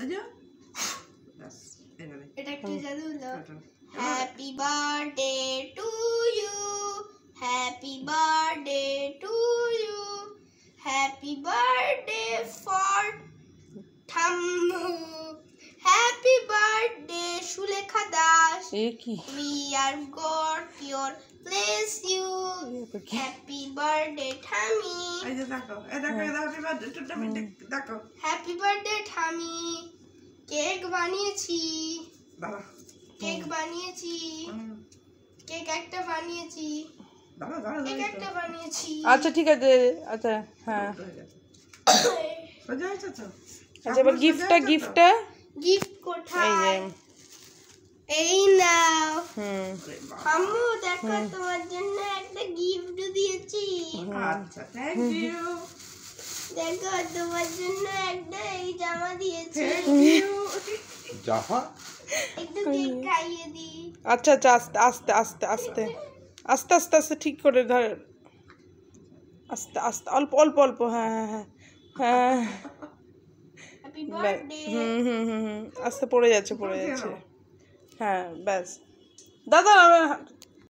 ওই happy birthday to you happy birthday to you happy birthday for ঠাম্মু happy birthday Sulekha Das we are god your place you happy birthday থামি এই যে দেখো এই দেখো হ্যাপি বার্থডে টু দেখো হ্যাপি বার্থডে বানিয়েছি কেক বানিয়েছি কেক একটা বানিয়েছি কেক একটা বানিয়েছি আচ্ছা ঠিক আছে আচ্ছা হ্যাঁ আচ্ছা এবার গিফটটা গিফটটা গিফট কোথায় এই নাও হুম আম্মু দেখো তোমার জন্য একটা গিফট দিয়েছি আচ্ছা থ্যাংক ইউ দেখো তোমার জন্য একটা এই জামা দিয়েছি থ্যাংক ইউ যাহা আচ্ছা আচ্ছা আস্তে আস্তে আস্তে আস্তে আস্তে আস্তে আস্তে ঠিক করে ধর আস্তে আস্তে অল্প অল্প অল্প হ্যাঁ হ্যাঁ হ্যাঁ হ্যাঁ হুম হুম হুম আস্তে পড়ে যাচ্ছে পড়ে যাচ্ছে হ্যাঁ ব্যাস দাদা